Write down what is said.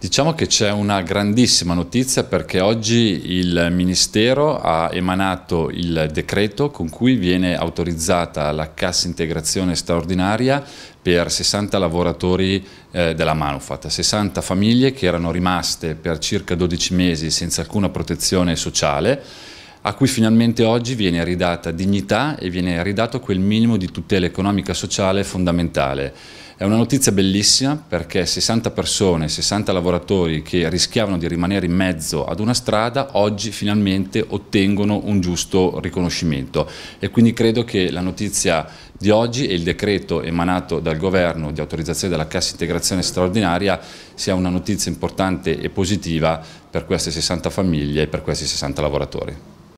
Diciamo che c'è una grandissima notizia perché oggi il Ministero ha emanato il decreto con cui viene autorizzata la cassa integrazione straordinaria per 60 lavoratori eh, della Manufat, 60 famiglie che erano rimaste per circa 12 mesi senza alcuna protezione sociale a cui finalmente oggi viene ridata dignità e viene ridato quel minimo di tutela economica e sociale fondamentale. È una notizia bellissima perché 60 persone, 60 lavoratori che rischiavano di rimanere in mezzo ad una strada oggi finalmente ottengono un giusto riconoscimento e quindi credo che la notizia di oggi e il decreto emanato dal governo di autorizzazione della cassa integrazione straordinaria sia una notizia importante e positiva per queste 60 famiglie e per questi 60 lavoratori.